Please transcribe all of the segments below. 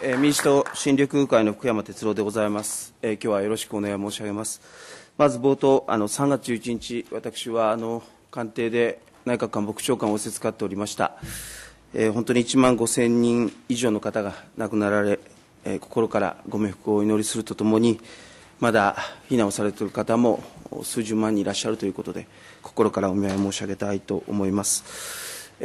え民主党新緑会の福山哲郎でございます、え今日はよろしくお願い申し上げます。まず冒頭、あの3月11日、私はあの官邸で内閣官房長官を仰せつかっておりました、え本当に1万5000人以上の方が亡くなられ、え心からご冥福をお祈りするとともに、まだ避難をされている方も数十万人いらっしゃるということで、心からお見舞い申し上げたいと思います。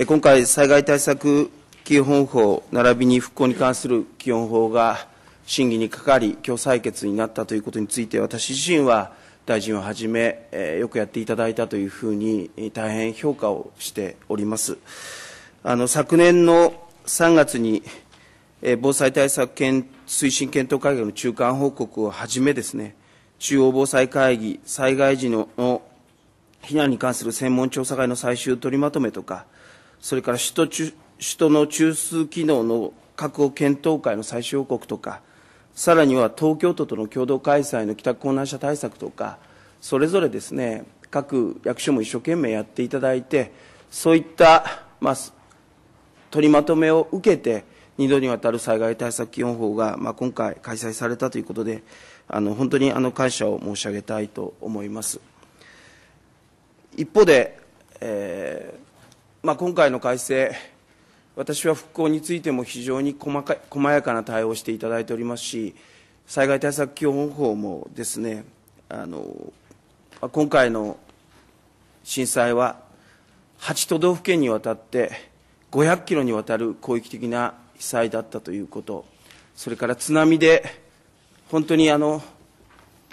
今回、災害対策基本法並びに復興に関する基本法が審議にかかり、今日採決になったということについて、私自身は大臣をはじめ、えー、よくやっていただいたというふうに、大変評価をしております。あの昨年の3月に、えー、防災対策検推進検討会議の中間報告をはじめですね、中央防災会議、災害時の避難に関する専門調査会の最終取りまとめとか、それから首都首都の中枢機能の確保検討会の最終報告とか、さらには東京都との共同開催の帰宅困難者対策とか、それぞれですね、各役所も一生懸命やっていただいて、そういった、まあ、取りまとめを受けて、2度にわたる災害対策基本法が、まあ、今回開催されたということで、あの本当にあの感謝を申し上げたいと思います。一方で、えーまあ、今回の改正、私は復興についても非常に細か細やかな対応をしていただいておりますし、災害対策基本法もですね、あの今回の震災は、8都道府県にわたって、500キロにわたる広域的な被災だったということ、それから津波で、本当にあの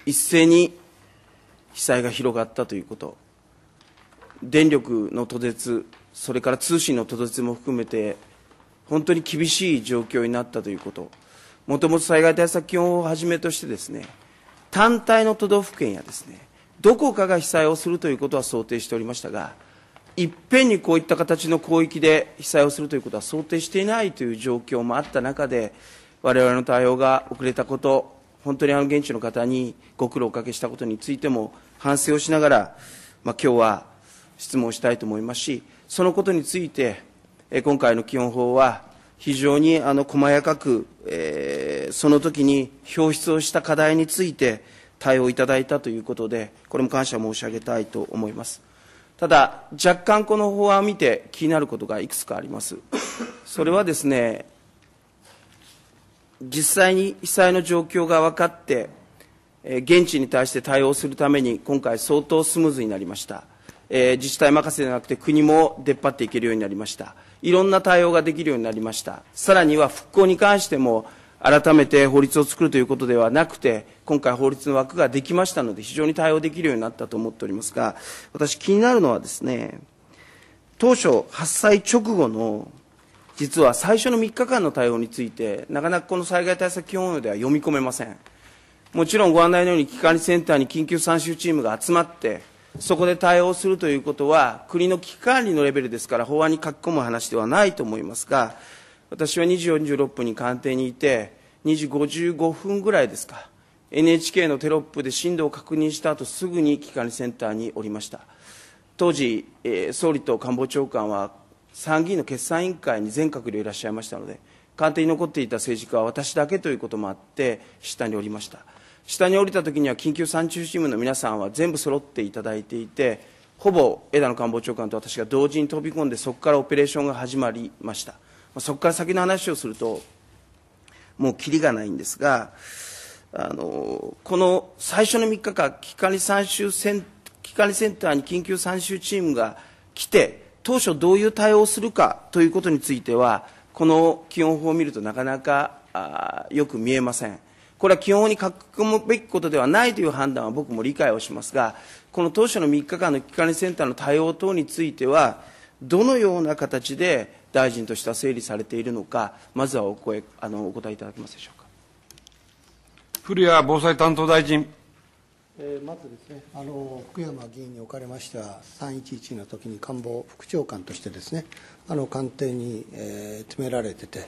一斉に被災が広がったということ、電力の途絶それから通信の途出も含めて、本当に厳しい状況になったということ、もともと災害対策基本法をはじめとしてですね、単体の都道府県やですね、どこかが被災をするということは想定しておりましたが、いっぺんにこういった形の広域で被災をするということは想定していないという状況もあった中で、我々の対応が遅れたこと、本当にあの現地の方にご苦労をおかけしたことについても反省をしながら、まあ、今日は質問したいと思いますし、そのことについて、今回の基本法は、非常にあの細やかく、えー、その時に表出をした課題について対応いただいたということで、これも感謝申し上げたいと思います。ただ、若干この法案を見て気になることがいくつかあります。それはですね、実際に被災の状況が分かって、現地に対して対応するために、今回、相当スムーズになりました。えー、自治体任せではなくて国も出っ張っていけるようになりましたいろんな対応ができるようになりましたさらには復興に関しても改めて法律を作るということではなくて今回法律の枠ができましたので非常に対応できるようになったと思っておりますが私気になるのはですね当初発災直後の実は最初の3日間の対応についてなかなかこの災害対策基本では読み込めませんもちろんご案内のように危機管理センターに緊急参集チームが集まってそこで対応するということは、国の危機管理のレベルですから、法案に書き込む話ではないと思いますが、私は2時46分に官邸にいて、2時55分ぐらいですか、NHK のテロップで震度を確認した後すぐに危機管理センターにおりました。当時、えー、総理と官房長官は参議院の決算委員会に全閣僚いらっしゃいましたので、官邸に残っていた政治家は私だけということもあって、下におりました。下に降りた時には緊急参中チームの皆さんは全部揃っていただいていて、ほぼ枝野官房長官と私が同時に飛び込んで、そこからオペレーションが始まりました。そこから先の話をすると、もうきりがないんですが、あのこの最初の3日間、危機管理セン管理センターに緊急参集チームが来て、当初どういう対応をするかということについては、この基本法を見るとなかなかあよく見えません。これは基本に書き込むべきことではないという判断は僕も理解をしますが、この当初の3日間の危機管理センターの対応等については、どのような形で大臣としては整理されているのか、まずはお声あのお答えいただけますでしょうか。古谷防災担当大臣。えー、まずですねあの、福山議員におかれましては、311の時に官房副長官としてですね、あの官邸に、えー、詰められてて、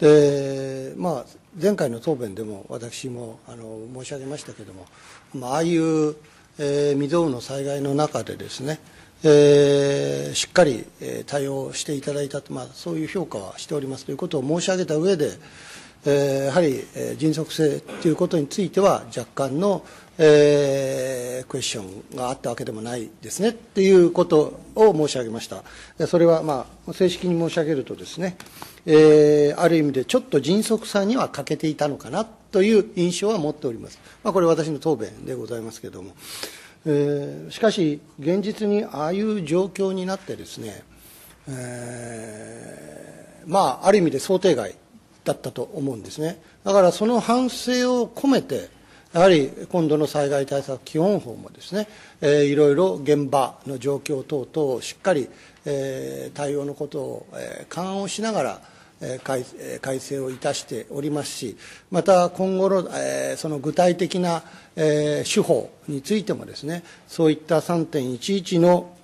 でまあ、前回の答弁でも私もあの申し上げましたけれども、まあ、ああいう、えー、未曾有の災害の中でですね、えー、しっかり、えー、対応していただいたと、まあ、そういう評価はしておりますということを申し上げた上で、えー、やはり、えー、迅速性ということについては若干の、えー、クエスチョンがあったわけでもないですねっていうことを申し上げましたそれは、まあ、正式に申し上げるとですね、えー、ある意味でちょっと迅速さには欠けていたのかなという印象は持っております、まあ、これ私の答弁でございますけども、えー、しかし現実にああいう状況になってですね、えー、まあある意味で想定外だったと思うんですねだからその反省を込めてやはり今度の災害対策基本法もですね、えー、いろいろ現場の状況等々をしっかり、えー、対応のことを、えー、勘案をしながら、えー、改改正をいたしておりますしまた今後の、えー、その具体的な、えー、手法についてもですねそういった3.11の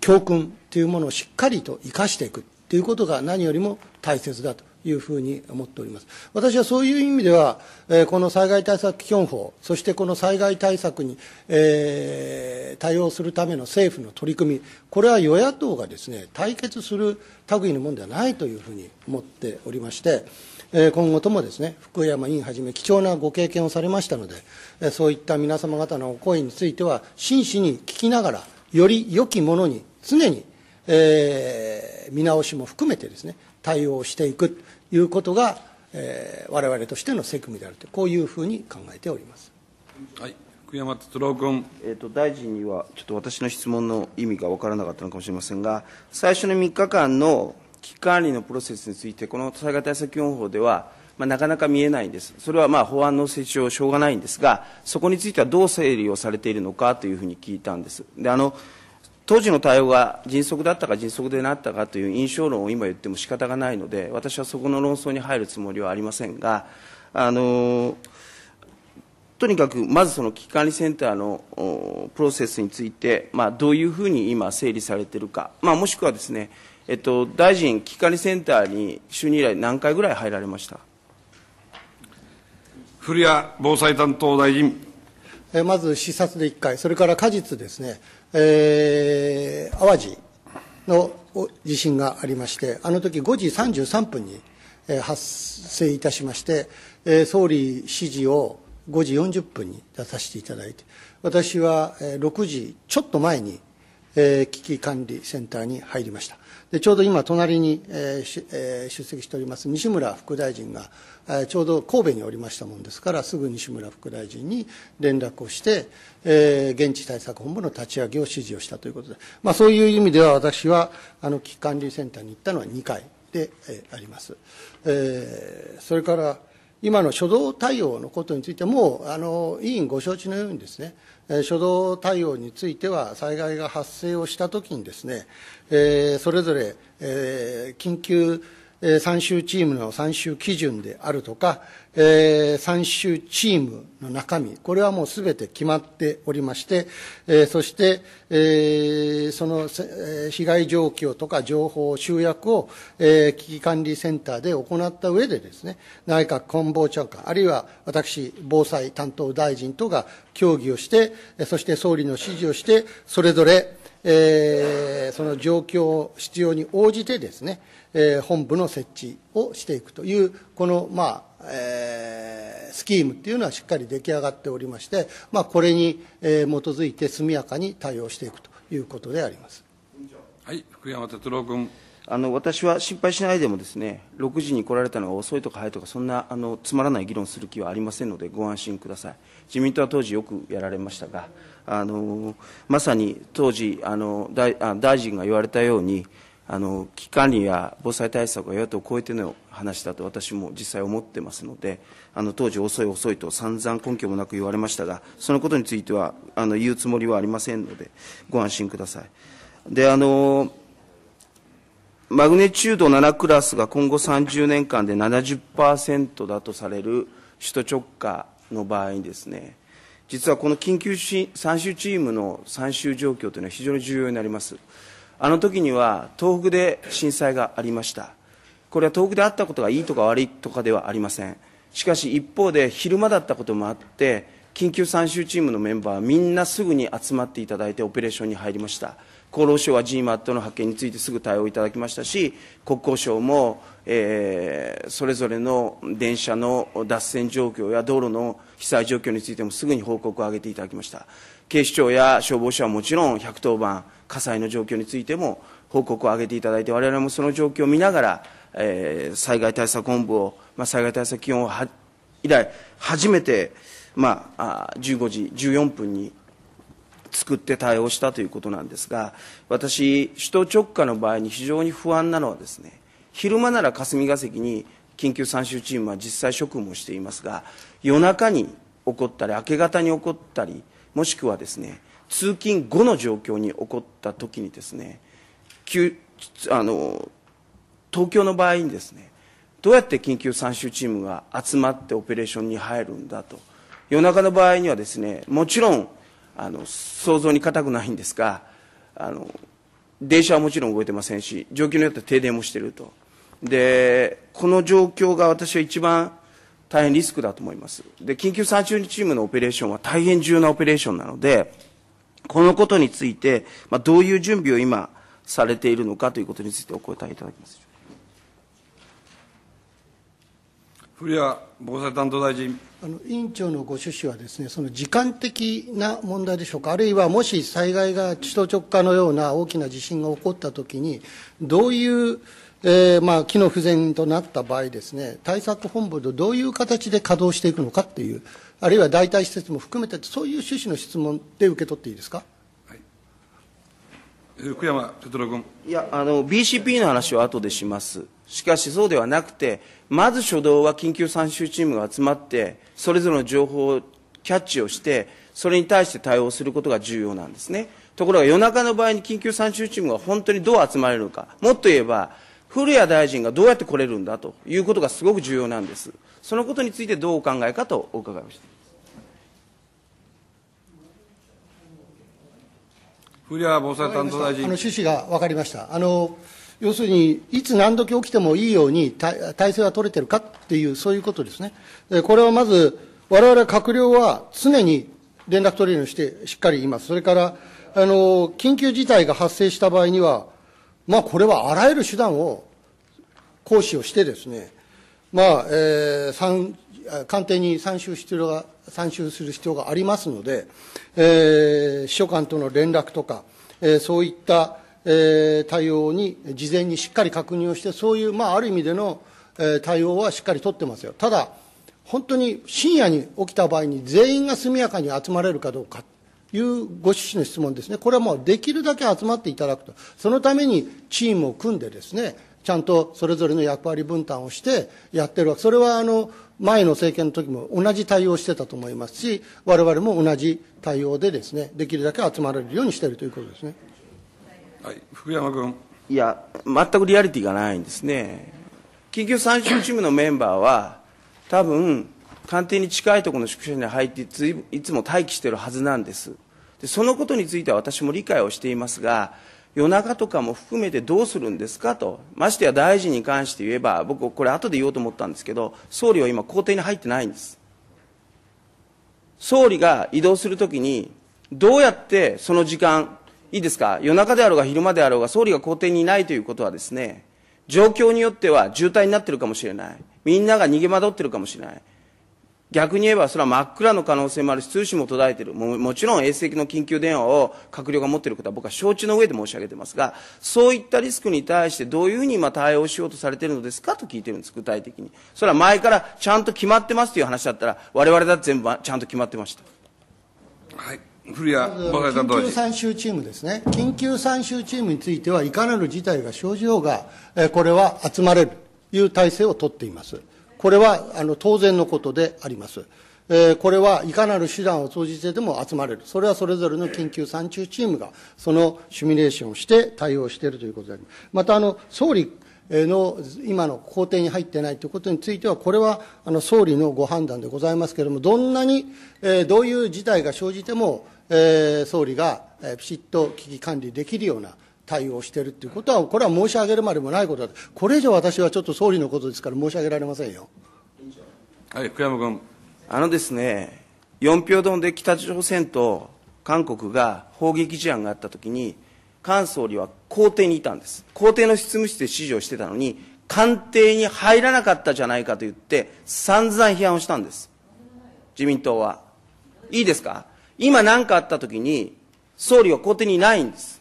教訓というものをしっかりと生かしていくということが何よりも大切だというふうに思っております私はそういう意味では、えー、この災害対策基本法そしてこの災害対策に、えー、対応するための政府の取り組みこれは与野党がですね対決する類のものではないというふうに思っておりまして、えー、今後ともですね福山委員はじめ貴重なご経験をされましたので、えー、そういった皆様方のお声については真摯に聞きながらより良きものに常に、えー、見直しも含めてですね対応していくいうことが、えー、我々としての責務であるとこういうふうに考えております。はい福山哲郎君、えーと、大臣には、ちょっと私の質問の意味が分からなかったのかもしれませんが、最初の3日間の危機管理のプロセスについて、この災害対策基本法では、まあ、なかなか見えないんです、それはまあ法案の成長、しょうがないんですが、そこについてはどう整理をされているのかというふうに聞いたんです。であの当時の対応が迅速だったか迅速でなったかという印象論を今言っても仕方がないので、私はそこの論争に入るつもりはありませんが、あのとにかくまずその危機管理センターのプロセスについて、まあ、どういうふうに今、整理されているか、まあ、もしくはですね、えっと、大臣、危機管理センターに就任以来、何回ぐらい入られました古谷防災担当大臣。まず視察で1回、それから果実ですね。えー、淡路の地震がありましてあの時5時33分に発生いたしまして総理指示を5時40分に出させていただいて私は6時ちょっと前に危機管理センターに入りましたでちょうど今隣に出席しております西村副大臣がちょうど神戸におりましたもんですからすぐ西村副大臣に連絡をして、えー、現地対策本部の立ち上げを指示をしたということで、まあ、そういう意味では私はあの危機管理センターに行ったのは2回で、えー、あります。えー、それから今の初動対応のことについてもあの委員ご承知のようにですね初動対応については災害が発生をしたときにですね、えー、それぞれ、えー、緊急え参集チームの参集基準であるとか、えー、参集チームの中身、これはもうすべて決まっておりまして、えー、そして、えー、その、えー、被害状況とか情報集約を、えー、危機管理センターで行った上でですね、内閣官房長官、あるいは私、防災担当大臣とが協議をして、そして総理の指示をして、それぞれえー、その状況、必要に応じてですね、えー、本部の設置をしていくという、この、まあ、えー、スキームっていうのはしっかり出来上がっておりまして、まあ、これに、えー、基づいて速やかに対応していくということであります。はい、福山哲郎君。あの私は心配しないでもですね6時に来られたのが遅いとか早いとかそんなあのつまらない議論する気はありませんのでご安心ください自民党は当時よくやられましたがあのまさに当時あの大大臣が言われたようにあの危機管理や防災対策は与野党を超えての話だと私も実際思ってますのであの当時遅い遅いと散々根拠もなく言われましたがそのことについてはあの言うつもりはありませんのでご安心くださいであのマグネチュード7クラスが今後30年間で70%だとされる首都直下の場合にですね、実はこの緊急参集チームの参集状況というのは非常に重要になります。あの時には東北で震災がありました。これは東北であったことがいいとか悪いとかではありません。しかし一方で昼間だったこともあって、緊急参集チームのメンバーみんなすぐに集まっていただいてオペレーションに入りました。厚労省は GMAT の派遣についてすぐ対応いただきましたし、国交省も、えー、それぞれの電車の脱線状況や道路の被災状況についてもすぐに報告を上げていただきました。警視庁や消防署はもちろん110番、火災の状況についても報告を上げていただいて、我々もその状況を見ながら、えー、災害対策本部を、まあ、災害対策基本を以来、初めて、まあ、15時14分に作って対応したということなんですが私、首都直下の場合に非常に不安なのはですね昼間なら霞が関に緊急参集チームは実際職務をしていますが夜中に起こったり明け方に起こったりもしくはですね通勤後の状況に起こった時にですねあの東京の場合にですねどうやって緊急参集チームが集まってオペレーションに入るんだと夜中の場合にはですねもちろんあの想像に難くないんですがあの電車はもちろん動いてませんし状況によっては停電もしているとでこの状況が私は一番大変リスクだと思いますで緊急参集チームのオペレーションは大変重要なオペレーションなのでこのことについて、まあ、どういう準備を今されているのかということについてお答えいただけます古谷防災担当大臣。あの委員長のご趣旨はですねその時間的な問題でしょうかあるいはもし災害が首都直下のような大きな地震が起こったときにどういうえーまあ、機能不全となった場合ですね、対策本部とどういう形で稼働していくのかっていう、あるいは代替施設も含めて、そういう趣旨の質問で受け取っていいですか。福山哲郎君いやあの、BCP の話は後でします。しかしそうではなくて、まず初動は緊急参集チームが集まって、それぞれの情報をキャッチをして、それに対して対応することが重要なんですね。ところが夜中の場合に緊急参集チームが本当にどう集まれるのか、もっと言えば、古谷大臣がどうやって来れるんだということがすごく重要なんです。そのことについてどうお考えかとお伺いをしています。古谷防災担当大臣。あの趣旨がわかりました。あの要するにいつ何時起きてもいいように体制は取れてるかっていうそういうことですねこれはまず我々閣僚は常に連絡取れるようにしてしっかりいますそれからあの緊急事態が発生した場合にはまあこれはあらゆる手段を行使をしてですねまあ、えー、官邸に参集必要が参集する必要がありますので、えー、秘書官との連絡とか、えー、そういったえー、対応に事前にしっかり確認をしてそういう、まあ、ある意味での、えー、対応はしっかり取ってますよただ本当に深夜に起きた場合に全員が速やかに集まれるかどうかというご趣旨の質問ですねこれはもうできるだけ集まっていただくとそのためにチームを組んでですねちゃんとそれぞれの役割分担をしてやってるわけそれはあの前の政権の時も同じ対応してたと思いますし我々も同じ対応でですねできるだけ集まれるようにしているということですね。はい、福山君。いや、全くリアリティがないんですね。緊急参集チームのメンバーは、多分、官邸に近いところの宿舎に入っていつも待機しているはずなんですで。そのことについては私も理解をしていますが、夜中とかも含めてどうするんですかと、ましてや大臣に関して言えば、僕、これ、後で言おうと思ったんですけど、総理は今、公邸に入ってないんです。総理が移動するときに、どうやってその時間、いいですか、夜中であろうが昼間であろうが、総理が公邸にいないということはですね、状況によっては渋滞になってるかもしれない。みんなが逃げ惑ってるかもしれない。逆に言えば、それは真っ暗の可能性もあるし、通信も途絶えてる。ももちろん衛星の緊急電話を閣僚が持っていることは僕は承知の上で申し上げてますが、そういったリスクに対してどういうふうに今対応しようとされてるのですかと聞いてるんです、具体的に。それは前からちゃんと決まってますという話だったら、我々だって全部ちゃんと決まってました。はい。古谷防災緊急参集チームですね緊急参集チームについてはいかなる事態が生じようが、えこれは集まれるという体制を取っていますこれはあの当然のことでありますえこれはいかなる手段を通じてでも集まれる、それはそれぞれの緊急参中チームが、そのシミュレーションをして対応しているということであります。またあの総理の今の工程に入ってないということについては、これはあの総理のご判断でございますけれども、どんなに、えどういう事態が生じても、えー、総理が、えー、ピシッと危機管理できるような対応をしているということは、これは申し上げるまでもないことだこれ以上私はちょっと総理のことですから、申し上げられませんよ。はい、福山君あのですね、四票丼で北朝鮮と韓国が砲撃事案があったときに、菅総理は公邸にいたんです、公邸の執務室で指示をしてたのに、官邸に入らなかったじゃないかと言って、散々批判をしたんです、自民党は。いいですか今何かあった時に、総理は公邸にいないんです。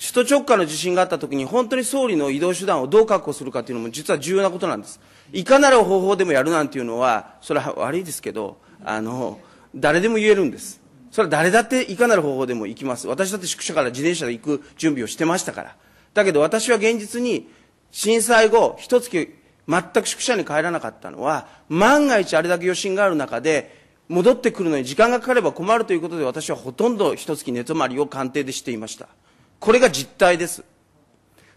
首都直下の地震があった時に、本当に総理の移動手段をどう確保するかというのも実は重要なことなんです。いかなる方法でもやるなんていうのは、それは悪いですけど、あの、誰でも言えるんです。それは誰だっていかなる方法でも行きます。私だって宿舎から自転車で行く準備をしてましたから。だけど私は現実に、震災後、一月全く宿舎に帰らなかったのは、万が一あれだけ余震がある中で、戻ってくるのに時間がかかれば困るということで私はほとんど一月寝泊まりを官邸でしていました。これが実態です。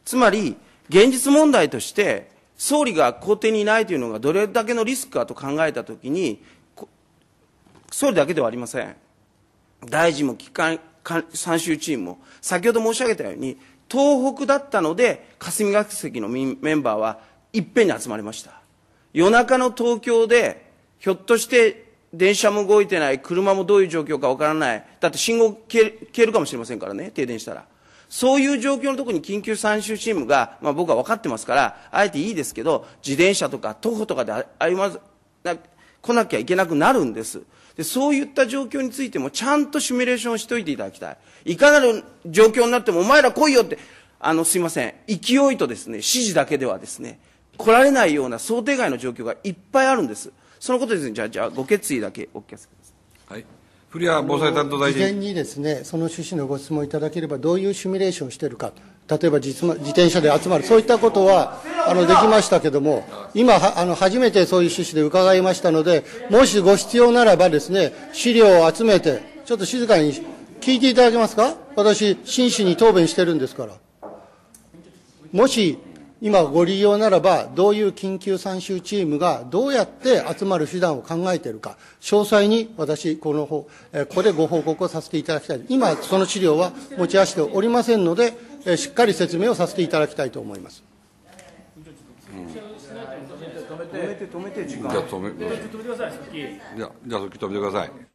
つまり、現実問題として、総理が公邸にいないというのがどれだけのリスクかと考えたときに、総理だけではありません。大臣も機関、参集チームも、先ほど申し上げたように、東北だったので、霞が関のメンバーはいっぺんに集まりました。夜中の東京で、ひょっとして電車も動いてない、車もどういう状況かわからない。だって信号消えるかもしれませんからね、停電したら。そういう状況のところに緊急参集チームが、まあ僕は分かってますから、あえていいですけど、自転車とか徒歩とかであります、来なきゃいけなくなるんです。で、そういった状況についてもちゃんとシミュレーションしといていただきたい。いかなる状況になってもお前ら来いよって、あの、すいません。勢いとですね、指示だけではですね、来られないような想定外の状況がいっぱいあるんです。そのことですね、じゃあ、じゃあご決意だけお聞かせください。はい古谷防災担当大臣事前にですねその趣旨のご質問いただければどういうシミュレーションをしているか例えば自転車で集まるそういったことはあのできましたけれども今あの初めてそういう趣旨で伺いましたのでもしご必要ならばですね資料を集めてちょっと静かに聞いていただけますか私真摯に答弁してるんですからもし今ご利用ならば、どういう緊急参集チームがどうやって集まる手段を考えているか、詳細に私、この方、えここでご報告をさせていただきたい。今、その資料は持ち出しておりませんので、えしっかり説明をさせていただきたいと思います。止めて止めて時間じゃあ止めてくださいじゃあ止めてください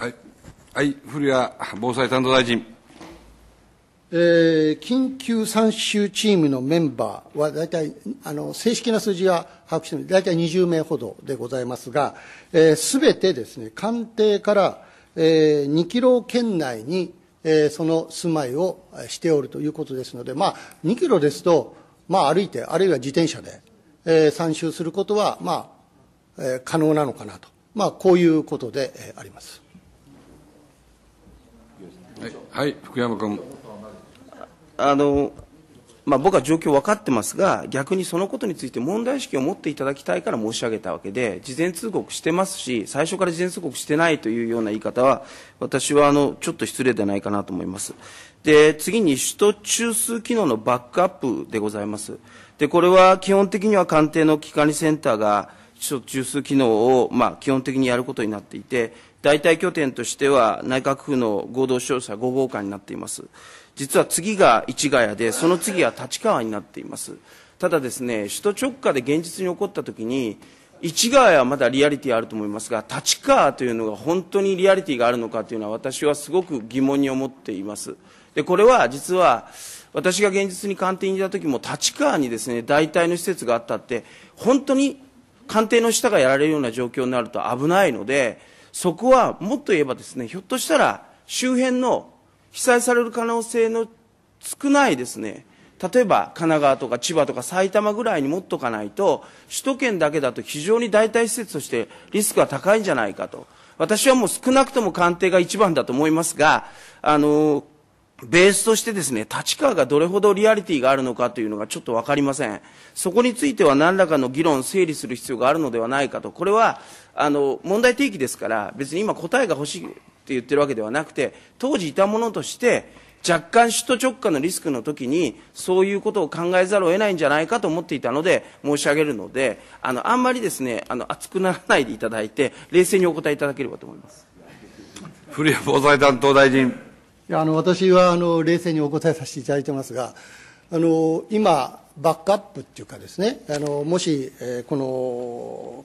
はい、はい、古谷防災担当大臣。えー、緊急参集チームのメンバーは大体あの正式な数字は把握してい大体20名ほどでございますが、す、え、べ、てですね官邸から、えー、2キロ圏内に、えー、その住まいをしておるということですので、まあ、2キロですと、まあ、歩いてあるいは自転車で、えー、参集することは、まあえー、可能なのかなと、まあ、こういうことで、えあります。はい、福山君。あのまあ、僕は状況分かってますが、逆にそのことについて問題意識を持っていただきたいから申し上げたわけで、事前通告してますし、最初から事前通告してないというような言い方は、私はあのちょっと失礼ではないかなと思います。で、次に首都中枢機能のバックアップでございます。で、これは基本的には官邸の危機管理センターが、首都中枢機能を、まあ、基本的にやることになっていて、代替拠点としては内閣府の合同調査5号館になっています。実は次が市ヶ谷で、その次は立川になっています。ただですね、首都直下で現実に起こったときに、市ヶ谷はまだリアリティあると思いますが、立川というのが本当にリアリティがあるのかというのは私はすごく疑問に思っています。で、これは実は私が現実に官邸にいた時も立川にですね、代替の施設があったって、本当に官邸の下がやられるような状況になると危ないので、そこはもっと言えばですね、ひょっとしたら周辺の被災される可能性の少ないですね、例えば神奈川とか千葉とか埼玉ぐらいに持っとかないと、首都圏だけだと非常に代替施設としてリスクが高いんじゃないかと。私はもう少なくとも官邸が一番だと思いますが、あの、ベースとしてですね、立川がどれほどリアリティがあるのかというのがちょっとわかりません。そこについては何らかの議論、整理する必要があるのではないかと。これは、あの、問題提起ですから、別に今答えが欲しいって言ってるわけではなくて、当時いたものとして、若干首都直下のリスクの時に、そういうことを考えざるを得ないんじゃないかと思っていたので、申し上げるので、あの、あんまりですね、あの、熱くならないでいただいて、冷静にお答えいただければと思います。古谷防災担当大臣。やあの私はあの冷静にお答えさせていただいてますがあの今バックアップっていうかですねあのもし、えー、こ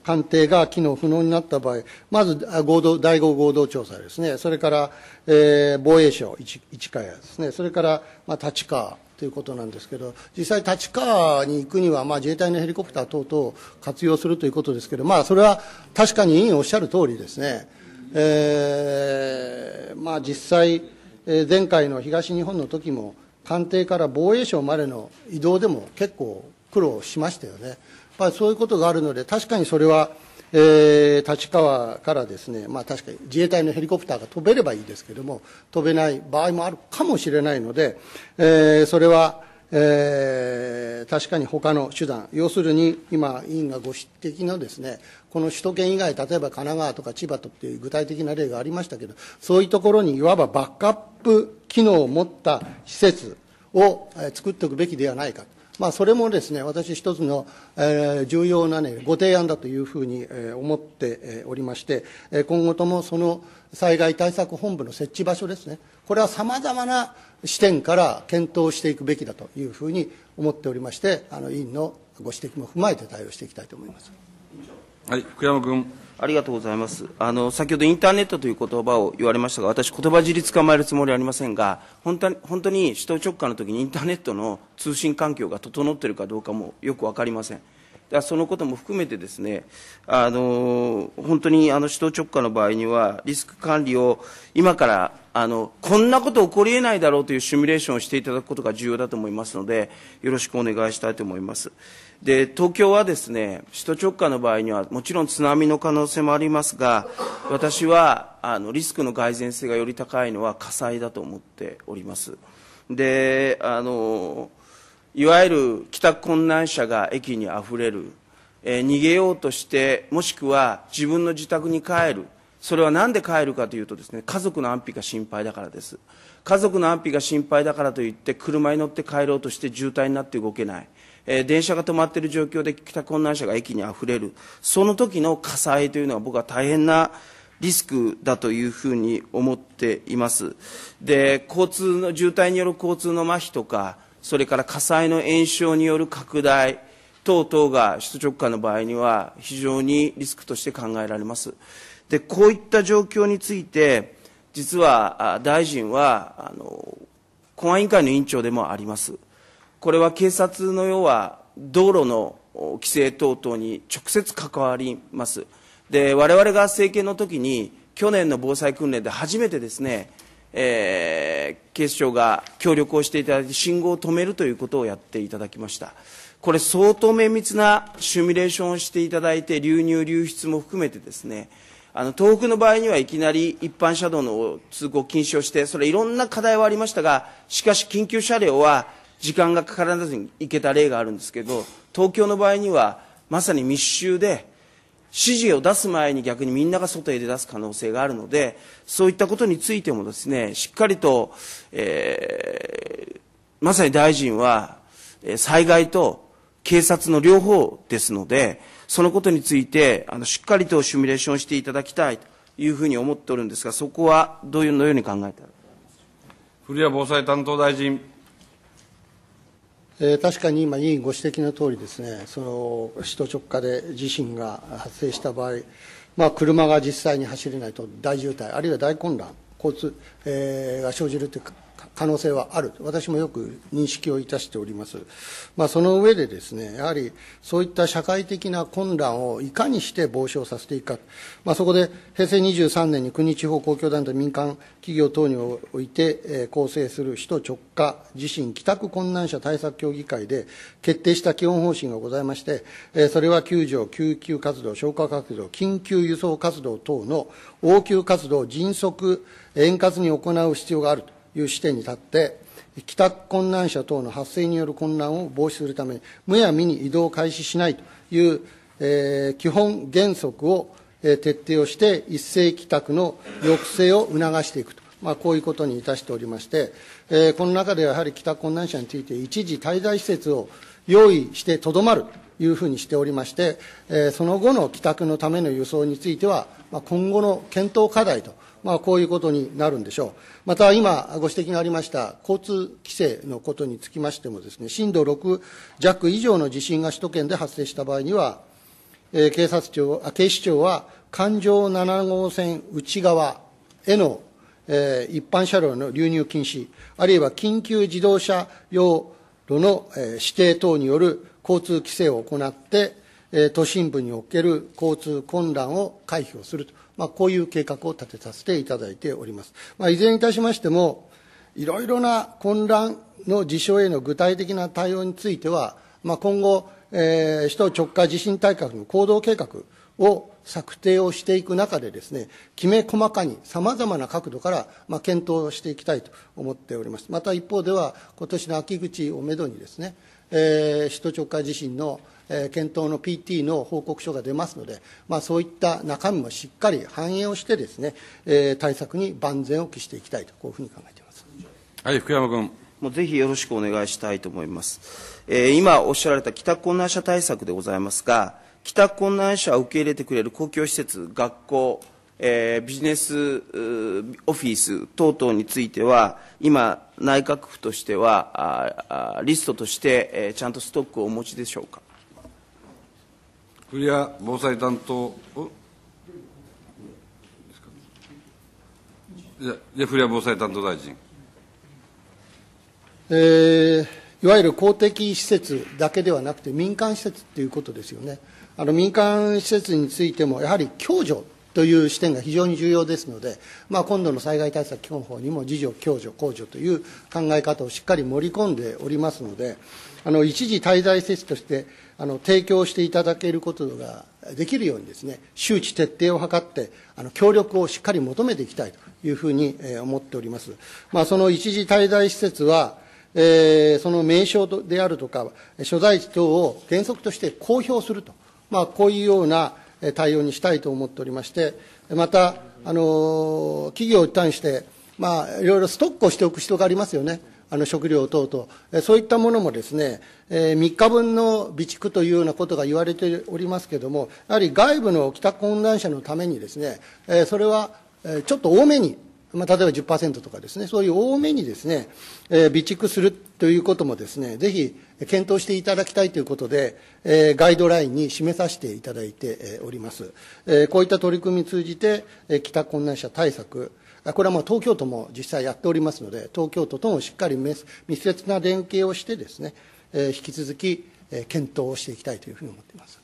の官邸が機能不能になった場合まず合同第5合同調査ですねそれから、えー、防衛省市市川ですねそれから、まあ、立川ということなんですけど実際、立川に行くには、まあ、自衛隊のヘリコプター等々を活用するということですけど、まあ、それは確かに委員おっしゃる通りですね、えーまあ、実際え前回の東日本の時も官邸から防衛省までの移動でも結構苦労しましたよね、まあ、そういうことがあるので確かにそれは、えー、立川からですね、まあ、確かに自衛隊のヘリコプターが飛べればいいですけども飛べない場合もあるかもしれないので、えー、それはえー、確かに他の手段、要するに今、委員がご指摘のですねこの首都圏以外、例えば神奈川とか千葉とっていう具体的な例がありましたけど、そういうところにいわばバックアップ機能を持った施設を、えー、作っておくべきではないかまあ、それもですね私、一つの、えー、重要な、ね、ご提案だというふうに、えー、思って、えー、おりまして、え今後ともその災害対策本部の設置場所ですね、これはさまざまな視点から検討していくべきだというふうに思っておりましてあの委員のご指摘も踏まえて対応していきたいと思います。はい、福山君ありがとうございます。あの、先ほどインターネットという言葉を言われましたが、私言葉尻捕まえるつもりはありませんが、本当に、本当に首都直下の時にインターネットの通信環境が整っているかどうかもよくわかりません。そのことも含めてですね、あの本当にあの首都直下の場合には、リスク管理を今からあのこんなこと起こりえないだろうというシミュレーションをしていただくことが重要だと思いますので、よろしくお願いしたいと思います。で東京はですね首都直下の場合にはもちろん津波の可能性もありますが私はあのリスクの蓋然性がより高いのは火災だと思っております。であのいわゆる帰宅困難者が駅にあふれる、えー、逃げようとしてもしくは自分の自宅に帰るそれは何で帰るかというとですね家族の安否が心配だからです家族の安否が心配だからといって車に乗って帰ろうとして渋滞になって動けない、え電車が止まっている状況で帰宅困難者が駅にあふれるその時の火災というのは僕は大変なリスクだというふうに思っていますで交通の渋滞による交通の麻痺とかそれから火災の延焼による拡大等々が首都直下の場合には非常にリスクとして考えられます。で、こういった状況について、実は大臣はあの公安委員会の委員長でもあります。これは警察の要は道路の規制等々に直接関わります。で、我々が政権の時に去年の防災訓練で初めてですね、えー、警視庁が協力をしていただいて、信号を止めるということをやっていただきました。これ相当綿密なシミュレーションをしていただいて、流入流出も含めてですね、あの、東北の場合にはいきなり一般車道の通行禁止をして、それいろんな課題はありましたが、しかし緊急車両は時間がかからずに行けた例があるんですけど、東京の場合にはまさに密集で、指示を出す前に逆にみんなが外へ出す可能性があるのでそういったことについてもですねしっかりと、えー、まさに大臣は災害と警察の両方ですのでそのことについてあのしっかりとシミュレーションしていただきたいというふうに思っておるんですがそこはどういうのように考えてある古谷防災担当大臣。え確かに今、委員ご指摘の通りですね、その首都直下で地震が発生した場合、まあ、車が実際に走れないと大渋滞、あるいは大混乱、交通、えー、が生じるという可能性はある、私もよく認識をいたしております。まあ、その上でですね、やはりそういった社会的な混乱をいかにして防止をさせていくか、まあ、そこで平成23年に国地方公共団体民間企業等において、えー、構成する首都直下地震帰宅困難者対策協議会で決定した基本方針がございまして、えー、それは救助、救急活動、消火活動、緊急輸送活動等の応急活動を迅速、円滑に行う必要があると。いう視点に立って帰宅困難者等の発生による混乱を防止するためにむやみに移動を開始しないという、えー、基本原則を、えー、徹底をして一斉帰宅の抑制を促していくと、まあ、こういうことにいたしておりまして、えー、この中ではやはり帰宅困難者について一時滞在施設を用意してとどまるというふうにしておりまして、えその後の帰宅のための輸送については、ま今後の検討課題と、まあ、こういうことになるんでしょう。また今、ご指摘がありました交通規制のことにつきましてもですね、震度6弱以上の地震が首都圏で発生した場合には、え警察庁あ警視庁は環状7号線内側への、え一般車両の流入禁止、あるいは緊急自動車用路の指定等による交通規制を行って、都心部における交通混乱を回避をすると、まあ、こういう計画を立てさせていただいております。まあ、いずれにいたしましても、いろいろな混乱の事象への具体的な対応については、まあ、今後、えー、首都直下地震対策の行動計画、を策定をしていく中でですね、きめ細かにさまざまな角度から、まあ、検討をしていきたいと思っております。また一方では、今年の秋口をめどにですね、えー、首都直下地震の、えー、検討の PT の報告書が出ますので、まあ、そういった中身もしっかり反映をしてですね、えー、対策に万全を期していきたいとこういうふうに考えています。はい、福山君。もうぜひよろしくお願いしたいと思います。えー、今おっしゃられた帰宅困難者対策でございますが、帰宅困難者を受け入れてくれる公共施設、学校、えー、ビジネスオフィス等々については、今、内閣府としては、あリストとして、えー、ちゃんとストックをお持ちでしょうか。栗谷防災担当、じゃ古谷防災担当大臣。えー、いわゆる公的施設だけではなくて、民間施設ということですよね。あの民間施設についてもやはり共助という視点が非常に重要ですので、まあ、今度の災害対策基本法にも自助、共助、公助という考え方をしっかり盛り込んでおりますので、あの一時滞在施設としてあの提供していただけることができるようにですね周知徹底を図ってあの協力をしっかり求めていきたいというふうに、え思っております。まあ、その一時滞在施設はえー、その名称であるとか、所在地等を原則として公表すると。まあ、こういうような対応にしたいと思っておりまして、また、あの企業に対して、まあ、いろいろストックをしておく必要がありますよね。あの食料等々、そういったものもですね、えー、3日分の備蓄というようなことが言われておりますけれども、やはり外部の帰宅困難者のためにですね、えー、それはちょっと多めに、まあ、例えば10%とかですね、そういう多めにですね、えー、備蓄するということもですね、ぜひ、検討していただきたいということで、えガイドラインに示させていただいております。えこういった取り組み通じて、え帰宅困難者対策、これはまあ東京都も実際やっておりますので、東京都ともしっかり密接な連携をしてですね、え引き続き、え検討をしていきたいというふうに思っています。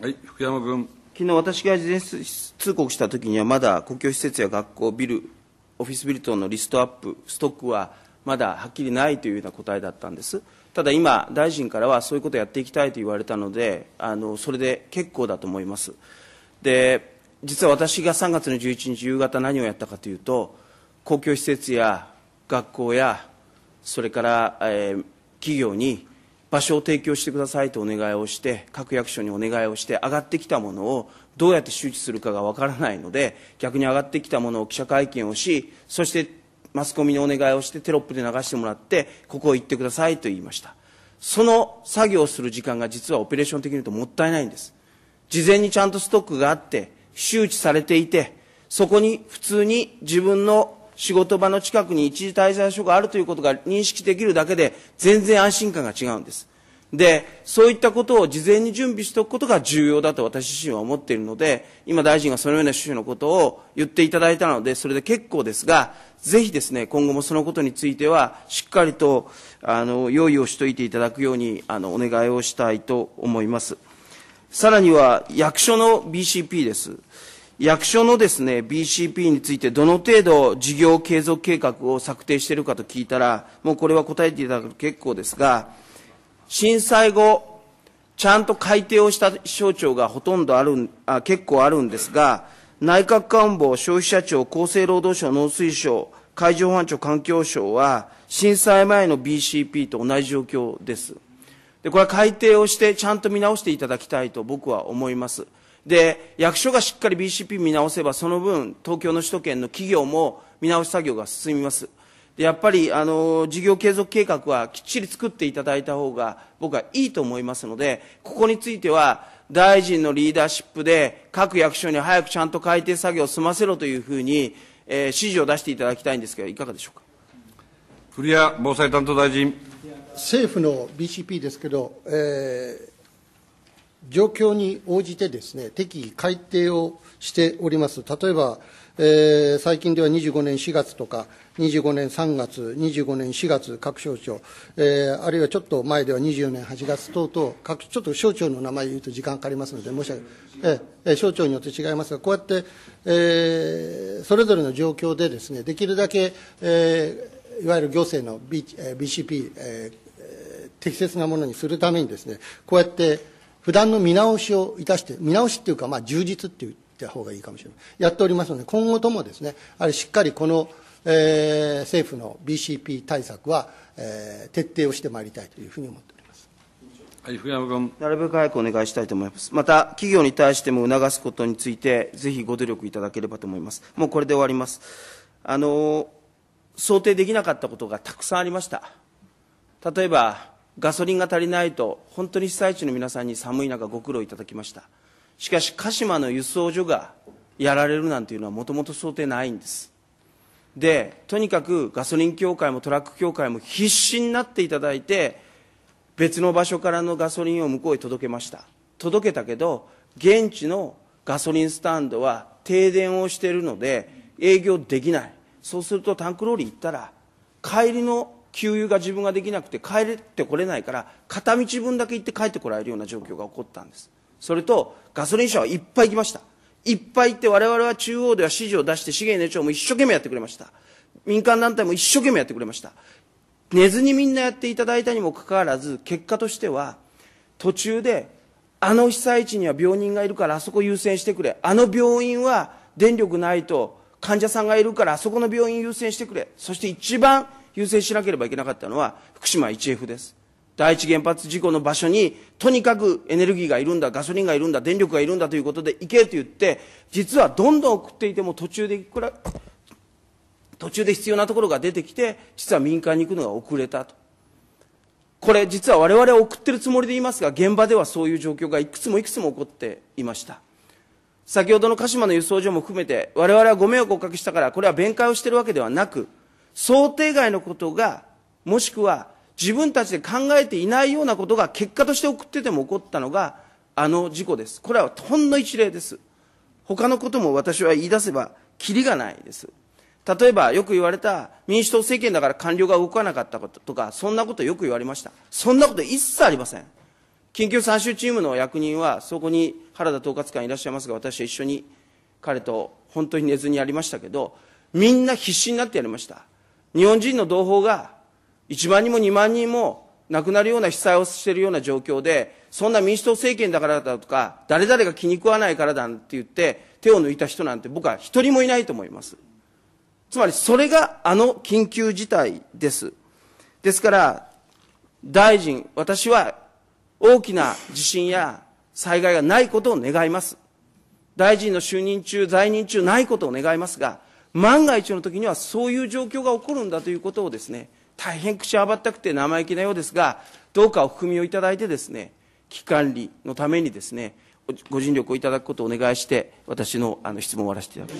はい、福山君。昨日私が事前通告したときには、まだ公共施設や学校、ビル、オフィスビル等のリストアップ、ストックはまだはっきりないというような答えだったんです。ただ今、大臣からはそういうことをやっていきたいと言われたので、あのそれで結構だと思います。で実は私が3月の11日夕方何をやったかというと公共施設や学校やそれから、えー、企業に場所を提供してくださいとお願いをして各役所にお願いをして上がってきたものをどうやって周知するかがわからないので逆に上がってきたものを記者会見をしそしてマスコミにお願いをしてテロップで流してもらってここへ行ってくださいと言いましたその作業する時間が実はオペレーション的に言うともったいないんです事前にちゃんとストックがあって周知されていてそこに普通に自分の仕事場の近くに一時滞在所があるということが認識できるだけで全然安心感が違うんですで、そういったことを事前に準備しておくことが重要だと私自身は思っているので、今大臣がそのような趣旨のことを言っていただいたので、それで結構ですが、ぜひですね、今後もそのことについては、しっかりと、あの、用意をしておいていただくように、あの、お願いをしたいと思います。さらには、役所の BCP です。役所のですね、BCP についてどの程度事業継続計画を策定しているかと聞いたら、もうこれは答えていただくと結構ですが、震災後、ちゃんと改定をした省庁がほとんどあるあ、結構あるんですが、内閣官房、消費者庁、厚生労働省、農水省、海上保安庁、環境省は、震災前の BCP と同じ状況です。で、これは改定をして、ちゃんと見直していただきたいと僕は思います。で、役所がしっかり BCP 見直せば、その分、東京の首都圏の企業も見直し作業が進みます。やっぱりあの事業継続計画はきっちり作っていただいた方が僕はいいと思いますので、ここについては大臣のリーダーシップで各役所に早くちゃんと改定作業を済ませろというふうに、えー、指示を出していただきたいんですけど、いかがでしょうか。古谷防災担当大臣。政府の BCP ですけど、えー、状況に応じてですね、適宜改定をしております。例えば、えー、最近では25年4月とか、25年3月、25年4月、各省庁、えー、あるいはちょっと前では24年8月等々、各ちょっと省庁の名前言うと時間かかりますので、申し上げ、えー、省庁によって違いますが、こうやって、えー、それぞれの状況でですね、できるだけ、えー、いわゆる行政の、B、BCP、えー、適切なものにするためにですね、こうやって、普段の見直しをいたして、見直しっていうか、まあ、充実って言った方がいいかもしれない。やっておりますので、今後ともですね、あれしっかりこの、えー、政府の BCP 対策は、えー、徹底をしてまいりたいというふうに思っております。はい、福山君。なるべく早くお願いしたいと思います。また、企業に対しても促すことについて、ぜひご努力いただければと思います。もうこれで終わります。あの、想定できなかったことがたくさんありました。例えば、ガソリンが足りないと、本当に被災地の皆さんに寒い中ご苦労いただきました。しかし、鹿島の輸送所がやられるなんていうのはもともと想定ないんです。でとにかくガソリン協会もトラック協会も必死になっていただいて別の場所からのガソリンを向こうへ届けました届けたけど現地のガソリンスタンドは停電をしているので営業できないそうするとタンクローリー行ったら帰りの給油が自分ができなくて帰ってこれないから片道分だけ行って帰ってこられるような状況が起こったんですそれとガソリン車はいっぱい来ましたいっぱいって我々は中央では指示を出して資源値長も一生懸命やってくれました。民間団体も一生懸命やってくれました。寝ずにみんなやっていただいたにもかかわらず、結果としては、途中で、あの被災地には病人がいるからあそこ優先してくれ。あの病院は電力ないと患者さんがいるからあそこの病院優先してくれ。そして一番優先しなければいけなかったのは福島 1F です。第一原発事故の場所に、とにかくエネルギーがいるんだ、ガソリンがいるんだ、電力がいるんだということで行けと言って、実はどんどん送っていても途中でいくら、途中で必要なところが出てきて、実は民間に行くのが遅れたと。これ実は我々は送ってるつもりでいますが、現場ではそういう状況がいくつもいくつも起こっていました。先ほどの鹿島の輸送所も含めて、我々はご迷惑をおかけしたから、これは弁解をしているわけではなく、想定外のことが、もしくは自分たちで考えていないようなことが結果として送ってても起こったのがあの事故です。これはほんの一例です。他のことも私は言い出せばきりがないです。例えばよく言われた民主党政権だから官僚が動かなかったこととか、そんなことよく言われました。そんなこと一切ありません。緊急参集チームの役人は、そこに原田統括官いらっしゃいますが、私は一緒に彼と本当に寝ずにやりましたけど、みんな必死になってやりました。日本人の同胞が1万人も2万人も亡くなるような被災をしているような状況で、そんな民主党政権だからだとか、誰々が気に食わないからだって言って、手を抜いた人なんて僕は一人もいないと思います。つまり、それがあの緊急事態です。ですから、大臣、私は大きな地震や災害がないことを願います。大臣の就任中、在任中ないことを願いますが、万が一の時にはそういう状況が起こるんだということをですね、大変口あばったくて生意気なようですがどうかお含みをいただいてですね危機管理のためにですねご尽力をいただくことをお願いして私のあの質問を終わらせていただきます。